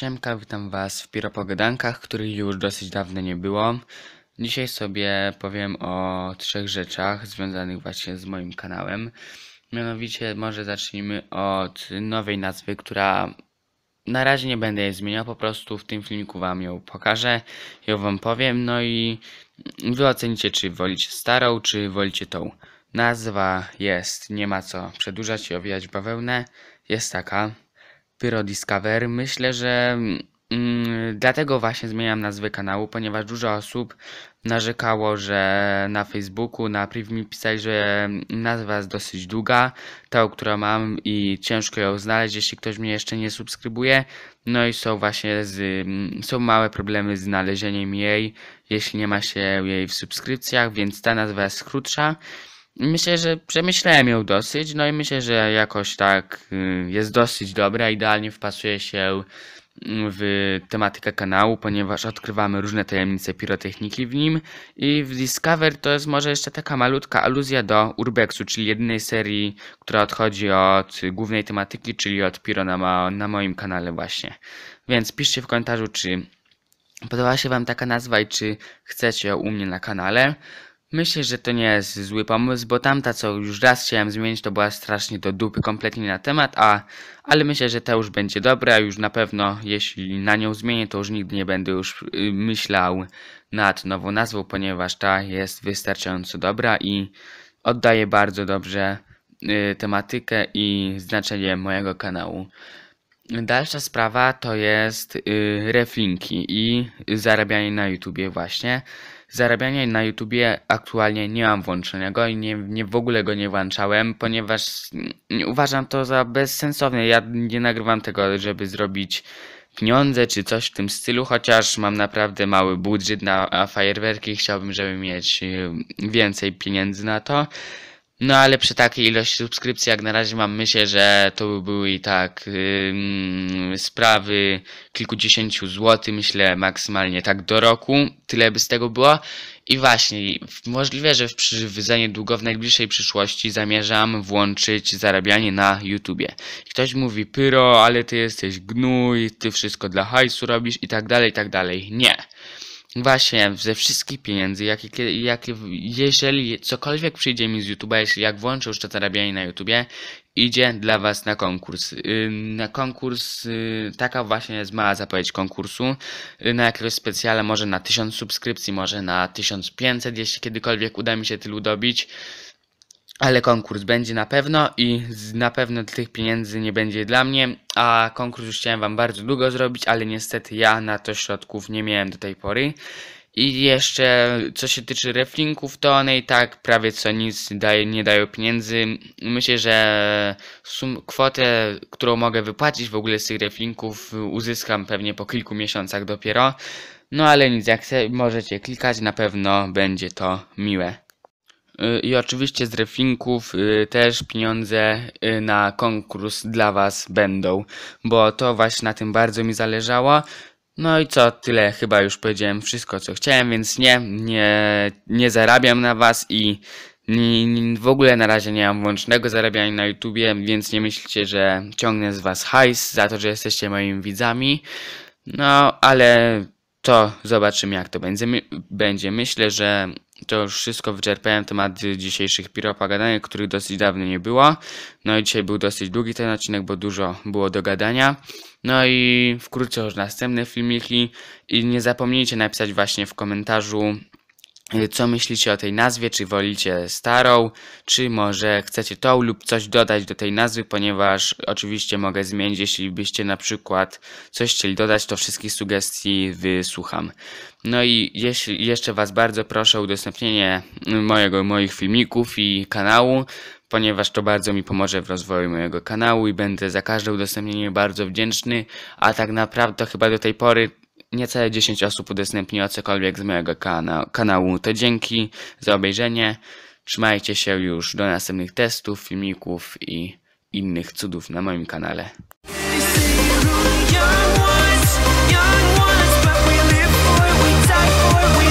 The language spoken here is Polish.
Siemka, witam was w Piropogadankach, których już dosyć dawno nie było. Dzisiaj sobie powiem o trzech rzeczach związanych właśnie z moim kanałem. Mianowicie może zacznijmy od nowej nazwy, która na razie nie będę jej zmieniał, po prostu w tym filmiku wam ją pokażę, ją wam powiem, no i wy ocenicie czy wolicie starą, czy wolicie tą. Nazwa jest, nie ma co przedłużać i owijać bawełnę, jest taka Pyro Discover. Myślę, że mm, dlatego właśnie zmieniam nazwę kanału, ponieważ dużo osób narzekało, że na Facebooku, na Priv mi pisali, że mm, nazwa jest dosyć długa, ta, którą mam i ciężko ją znaleźć, jeśli ktoś mnie jeszcze nie subskrybuje. No i są właśnie z, mm, są małe problemy z znalezieniem jej, jeśli nie ma się jej w subskrypcjach, więc ta nazwa jest krótsza. Myślę, że przemyślałem ją dosyć, no i myślę, że jakoś tak y, jest dosyć dobra, idealnie wpasuje się mm, w tematykę kanału, ponieważ odkrywamy różne tajemnice pirotechniki w nim i w Discover to jest może jeszcze taka malutka aluzja do Urbexu, czyli jedynej serii, która odchodzi od głównej tematyki, czyli od piro na, na moim kanale właśnie. Więc piszcie w komentarzu, czy podoba się wam taka nazwa i czy chcecie ją u mnie na kanale. Myślę, że to nie jest zły pomysł, bo tamta, co już raz chciałem zmienić, to była strasznie do dupy kompletnie na temat, a, ale myślę, że ta już będzie dobra, już na pewno, jeśli na nią zmienię, to już nigdy nie będę już y, myślał nad nową nazwą, ponieważ ta jest wystarczająco dobra i oddaje bardzo dobrze y, tematykę i znaczenie mojego kanału. Dalsza sprawa to jest yy, reflinki i zarabianie na YouTubie właśnie. Zarabianie na YouTubie aktualnie nie mam włączonego i nie, nie w ogóle go nie włączałem, ponieważ uważam to za bezsensowne. Ja nie nagrywam tego, żeby zrobić pieniądze czy coś w tym stylu, chociaż mam naprawdę mały budżet na fajerwerki i chciałbym, żeby mieć y, więcej pieniędzy na to. No ale przy takiej ilości subskrypcji jak na razie mam myślę, że to by były i tak yy, sprawy kilkudziesięciu złotych, myślę maksymalnie tak do roku, tyle by z tego było. I właśnie, możliwe, że w, przy, w za niedługo, w najbliższej przyszłości zamierzam włączyć zarabianie na YouTubie. Ktoś mówi, pyro, ale ty jesteś gnój, ty wszystko dla hajsu robisz i tak dalej, i tak dalej. Nie. Właśnie, ze wszystkich pieniędzy, jakie, jakie, jeżeli cokolwiek przyjdzie mi z YouTube'a, jeśli jak włączę już to zarabianie na YouTube, idzie dla Was na konkurs. Y, na konkurs, y, taka właśnie jest mała zapowiedź konkursu. Y, na jakiegoś specjale, może na 1000 subskrypcji, może na 1500, jeśli kiedykolwiek uda mi się tylu dobić ale konkurs będzie na pewno i na pewno tych pieniędzy nie będzie dla mnie, a konkurs już chciałem wam bardzo długo zrobić, ale niestety ja na to środków nie miałem do tej pory. I jeszcze co się tyczy reflinków, to one i tak prawie co nic daje, nie dają pieniędzy. Myślę, że sum, kwotę, którą mogę wypłacić w ogóle z tych reflinków uzyskam pewnie po kilku miesiącach dopiero. No ale nic, jak se, możecie klikać, na pewno będzie to miłe. Y, I oczywiście z refinków y, też pieniądze y, na konkurs dla Was będą, bo to właśnie na tym bardzo mi zależało. No i co, tyle chyba już powiedziałem wszystko, co chciałem, więc nie, nie, nie zarabiam na Was i w ogóle na razie nie mam włącznego zarabiania na YouTubie, więc nie myślcie, że ciągnę z Was hajs za to, że jesteście moimi widzami. No, ale to zobaczymy, jak to będzie. Będzie myślę, że to już wszystko, wyczerpałem temat dzisiejszych piropagadanek, których dosyć dawno nie było. No i dzisiaj był dosyć długi ten odcinek, bo dużo było do gadania. No i wkrótce już następne filmiki i nie zapomnijcie napisać właśnie w komentarzu Y, co myślicie o tej nazwie, czy wolicie starą, czy może chcecie tą lub coś dodać do tej nazwy, ponieważ oczywiście mogę zmienić, jeśli byście na przykład coś chcieli dodać, to wszystkich sugestii wysłucham. No i jeśli, jeszcze Was bardzo proszę o udostępnienie mojego, moich filmików i kanału, ponieważ to bardzo mi pomoże w rozwoju mojego kanału i będę za każde udostępnienie bardzo wdzięczny, a tak naprawdę chyba do tej pory niecałe 10 osób udostępniło cokolwiek z mojego kana kanału. To dzięki za obejrzenie. Trzymajcie się już do następnych testów, filmików i innych cudów na moim kanale. Young ones, young ones, but we live for we die for we